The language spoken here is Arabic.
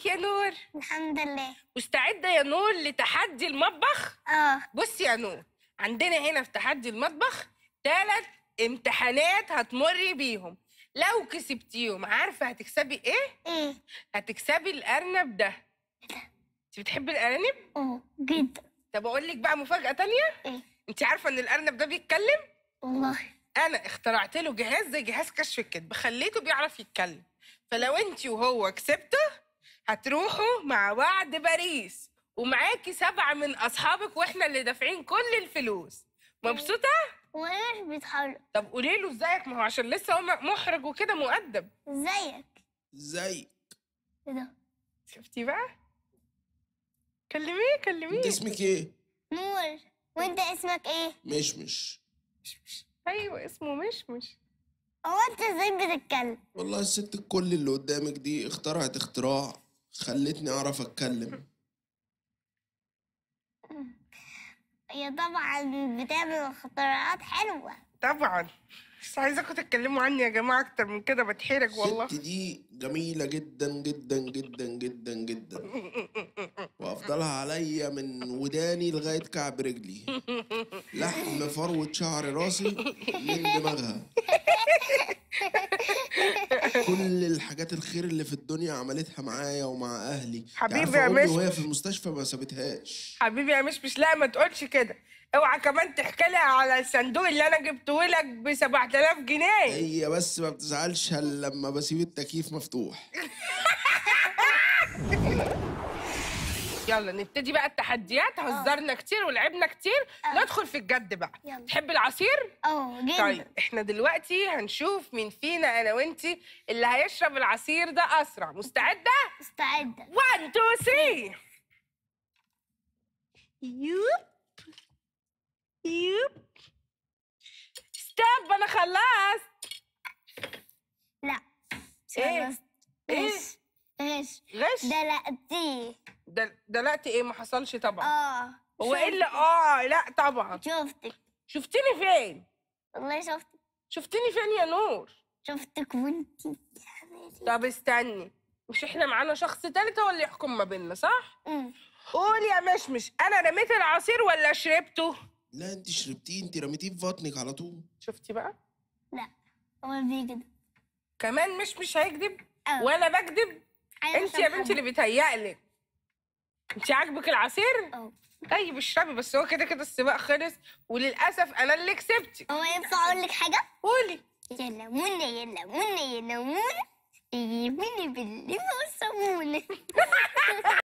ازيك يا نور الحمد لله مستعده يا نور لتحدي المطبخ اه بصي يا نور عندنا هنا في تحدي المطبخ ثلاث امتحانات هتمري بيهم لو كسبتيهم عارفه هتكسبي ايه ايه هتكسبي الارنب ده إيه انت بتحبي الارانب اه جدا طب اقول لك بقى مفاجاه تانية ايه انت عارفه ان الارنب ده بيتكلم والله انا اخترعت له جهاز زي جهاز كشف الكذب خليته بيعرف يتكلم فلو انت وهو كسبته هتروحوا مع وعد باريس ومعاكي سبعة من أصحابك وإحنا اللي دافعين كل الفلوس مبسوطة؟ وإيه بيتحرك طب قولي له إزيك ما هو عشان لسه هو محرج وكده مؤدب إزيك إزيك إيه ده؟ شفتي بقى؟ كلميه كلميه أنت اسمك إيه؟ نور وأنت اسمك إيه؟ مشمش مشمش أيوه اسمه مشمش هو أنت إزاي بتتكلم؟ والله الست الكل اللي قدامك دي اخترعت اختراع خلتني اعرف اتكلم هي طبعا بتعمل اختراعات حلوه طبعا بس عايزاكم تتكلموا عني يا جماعه اكتر من كده بتحرج والله الست دي جميله جدا جدا جدا جدا جدا وافضلها عليا من وداني لغايه كعب رجلي لحم فروه شعر راسي من دماغها كل الحاجات الخير اللي في الدنيا عملتها معايا ومع اهلي يعني حبيبي يا مش وهي في المستشفى ما سابتهاش حبيبي يا مش مش لا ما تقولش كده اوعى كمان تحكي لها على الصندوق اللي انا جبته لك ب 7000 جنيه هي بس ما بتزعلش لما بسيب التكييف مفتوح يلا نبتدي بقى التحديات آه. هزرنا كتير ولعبنا كتير أوه. ندخل في الجد بقى يلا. تحب العصير اه جدا طيب احنا دلوقتي هنشوف مين فينا انا وانتي اللي هيشرب العصير ده اسرع مستعده مستعده 1 2 3 يوب يوب ستوب انا خلاص لا إيه؟ خلصت إيه؟ غش غش لا دي دلقتي ايه ما حصلش طبعا اه هو ايه اللي اه لا طبعا شفتك شفتني فين والله شفتك شفتني فين يا نور شفتك وانتي طب استني مش احنا معانا شخص تالت هو اللي يحكم ما بيننا صح امم قول يا مشمش انا رميت العصير ولا شربته لا انت شربتيه انت رميتيه في بطنك على طول شفتي بقى لا هو بيكذب كمان مشمش مش هيكذب آه. وانا بكذب أيوة، انت يا بنتي اللي بيتهيألك انت عاجبك العصير؟ اه طيب اشربي بس هو كده كده السباق خلص وللاسف انا اللي كسبتك هو ينفع اقول لك حاجه؟ قولي يا ليمونه يا ليمونه يا ليمونه يجيبني بالليمون والصابون